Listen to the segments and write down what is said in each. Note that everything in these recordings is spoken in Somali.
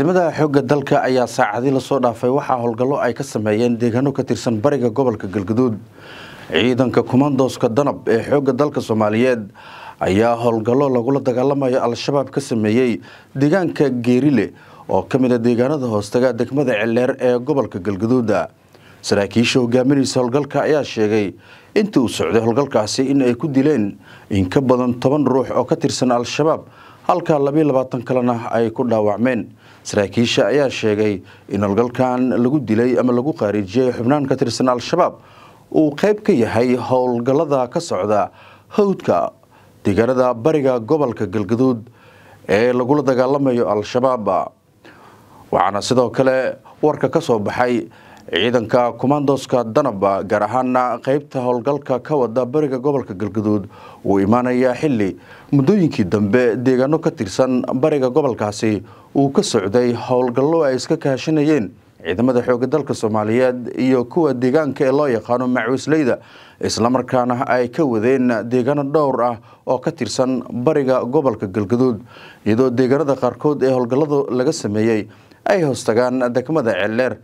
ciidamada xoogga dalka ayaa saacadii lasoo dhaafay waxaa howlgallo ay ka sameeyeen deegaano ka tirsan bariga gobolka galgaduud ciidanka kumandooska danab ee xoogga dalka soomaaliyeed ayaa howlgallo lagula dagaalamayo al-shabaab ka sameeyey deegaanka geerile oo ka mid a ah deegaanada hoostaga degmada celeer ee gobolka galgaduuda saraakiisha hogaaminaysa howlgalka ayaa sheegay intii uu socday howlgalkaasi in ay ku dileen in ka badan toban ruux oo ka tirsan al-shabaab halka labayo labaatan kalena ay ku dhaawacmeen saraakiisha ayaa sheegay in howlgalkan lagu dilay ama lagu qaariijiyey xubnaan ka tirsan al-shabaab uu qayb ka yahay howlgallada ka socda hawdka deegaanada bariga gobolka galgaduud ee lagula dagaalamayo al-shabaab waxaana sidoo kale warka ka soo baxay ciidanka kommandoska danaba gaar ahaana qeybta howlgalka ka wada bariga gobolka galgaduud uu imaanayaa xilli muddooyinkii dambe deegaano ka tirsan bariga gobolkaasi uu ka socday howlgallo ay iska kaashanayeen ciidamada xooga dalka soomaaliyeed iyo kuwa deegaanka ee loo yaqaano macawisleyda islamarkaana ay ka wadeen deegaano dhowr ah oo ka tirsan bariga gobolka galgaduud iyadoo deegaanada qaarkood ee howlgalladu laga sameeyey ay hoostagaan degmada ceeldheer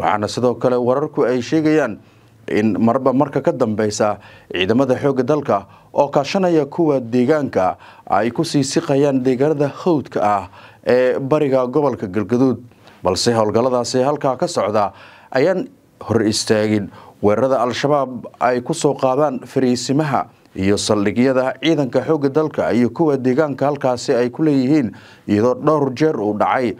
waxaana sidoo kale wararku ay sheegayaan in marba marka ka dambeysa ciidamada xoogga dalka oo kaashanaya kuwa deegaanka ay ku sii siqayaan deegaanada hawdka ah ee bariga gobolka galgaduud balse howlgalladaasi halkaa ka socda ayaan hor istaagin weerarada al-shabaab ay ku soo qaadaan fariisimaha iyo saldhigyada ciidanka xoogga dalka iyo kuwa deegaanka halkaasi ay ku leeyihiin iyadoo dhowr jeer uu dhacay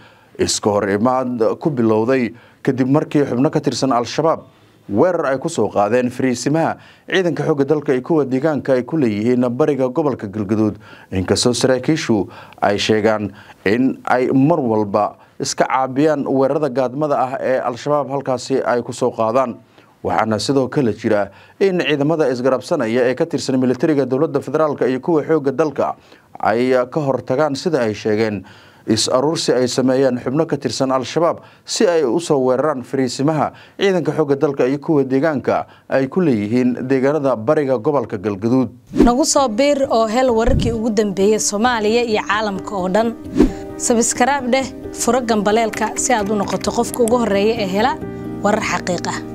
iska hor imaad ku bilowday kadib markii xubno ka tirsan al-shabaab weerar ay ku soo qaadeen fariisimaha ciidanka xoogga dalka iyo kuwa deegaanka ay ku leeyihiin bariga gobolka galgaduud inkastoo saraakiishu ay sheegaan in ay mar walba iska caabiyaan weerarada gaadmada ah ee al-shabaab halkaasi ay ku soo qaadaan waxaana sidoo kale jira in ciidamada isgarabsanaya ee ka tirsan militariga dowladda federaalk iyo kuwa xoogga dalka ay ka hortagaan sida ay sheegeen is-aruursi ay sameeyaan xubno ka tirsan al-shabaab si ay u soo weeraraan fariisimaha ciidanka xoogga dalka iyo kuwa deegaanka ay ku leeyihiin deegaanada bariga gobolka galgaduud nagu soo biir oo hel wararkii ugu dambeeyey soomaaliya iyo caalamka oo dhan sabiskaraab dheh furo gambaleelka si aad u noqoto qofka ugu horreeya ee hela warar xaqiiq ah